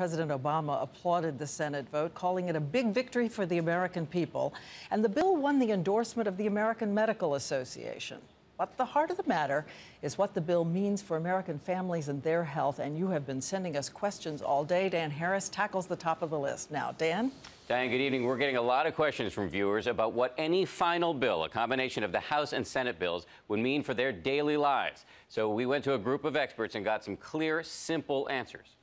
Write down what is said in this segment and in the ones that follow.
President Obama applauded the Senate vote, calling it a big victory for the American people. And the bill won the endorsement of the American Medical Association. But the heart of the matter is what the bill means for American families and their health. And you have been sending us questions all day. Dan Harris tackles the top of the list. Now, Dan? Diane, good evening. We're getting a lot of questions from viewers about what any final bill, a combination of the House and Senate bills, would mean for their daily lives. So we went to a group of experts and got some clear, simple answers.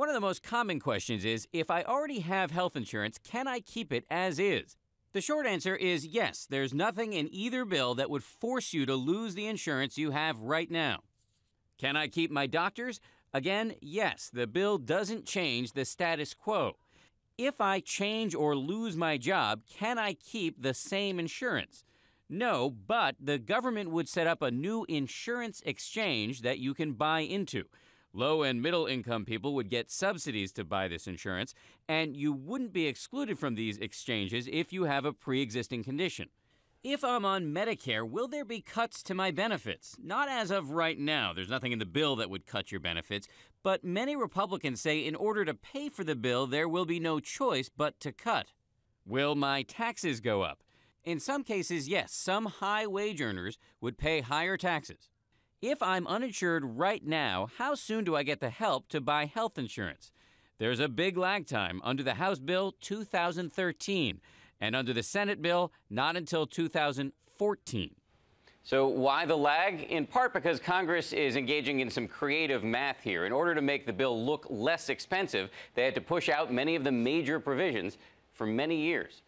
One of the most common questions is if I already have health insurance, can I keep it as is? The short answer is yes, there's nothing in either bill that would force you to lose the insurance you have right now. Can I keep my doctors? Again, yes, the bill doesn't change the status quo. If I change or lose my job, can I keep the same insurance? No, but the government would set up a new insurance exchange that you can buy into. Low and middle income people would get subsidies to buy this insurance, and you wouldn't be excluded from these exchanges if you have a pre existing condition. If I'm on Medicare, will there be cuts to my benefits? Not as of right now. There's nothing in the bill that would cut your benefits. But many Republicans say in order to pay for the bill, there will be no choice but to cut. Will my taxes go up? In some cases, yes, some high wage earners would pay higher taxes. If I'm uninsured right now, how soon do I get the help to buy health insurance? There's a big lag time under the House Bill 2013 and under the Senate bill, not until 2014. So, why the lag? In part because Congress is engaging in some creative math here. In order to make the bill look less expensive, they had to push out many of the major provisions for many years.